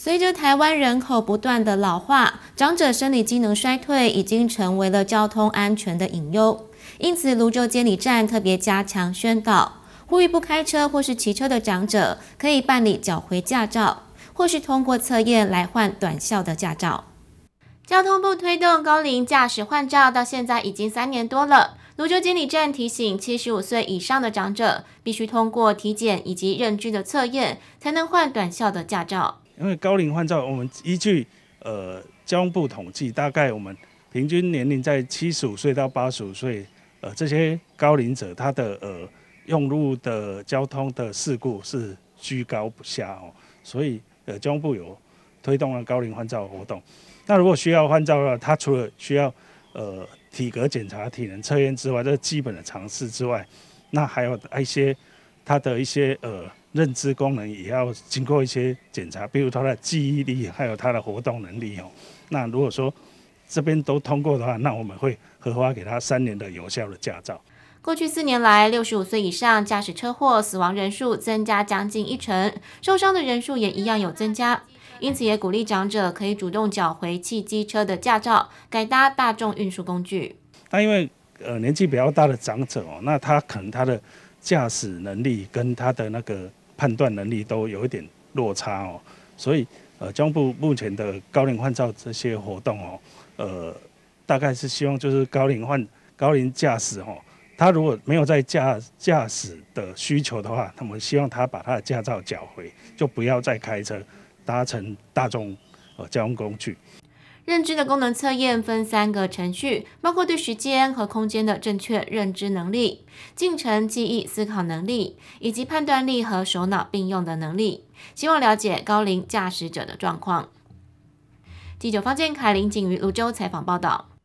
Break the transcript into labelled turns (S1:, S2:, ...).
S1: 随着台湾人口不断的老化，长者生理机能衰退已经成为了交通安全的隐忧。因此，泸州监理站特别加强宣导，呼吁不开车或是骑车的长者可以办理缴回驾照，或是通过测验来换短效的驾照。交通部推动高龄驾驶换照到现在已经三年多了。泸州监理站提醒，七十五岁以上的长者必须通过体检以及认知的测验，才能换短效的驾照。
S2: 因为高龄患照，我们依据呃交通部统计，大概我们平均年龄在七十五岁到八十五岁，呃这些高龄者，他的呃用路的交通的事故是居高不下哦，所以呃交通部有推动了高龄换照活动。那如果需要换照话，他除了需要呃体格检查、体能测验之外，这基本的常识之外，那还有一些他的一些呃。认知功能也要经过一些检查，比如他的记忆力，还有他的活动能力哦。那如果说这边都通过的话，那我们会核发给他三年的有效的驾照。
S1: 过去四年来，六十五岁以上驾驶车祸死亡人数增加将近一成，受伤的人数也一样有增加，因此也鼓励长者可以主动缴回汽机车的驾照，改搭大众运输工具。
S2: 那因为呃年纪比较大的长者哦，那他可能他的。驾驶能力跟他的那个判断能力都有一点落差哦，所以呃，交通部目前的高龄换照这些活动哦，呃，大概是希望就是高龄换高龄驾驶哦，他如果没有在驾驾驶的需求的话，那么希望他把他的驾照缴回，就不要再开车搭乘大众呃交通工具。
S1: 认知的功能测验分三个程序，包括对时间和空间的正确认知能力、进程记忆、思考能力，以及判断力和手脑并用的能力。希望了解高龄驾驶者的状况。记者方健凯，林仅于泸州采访报道。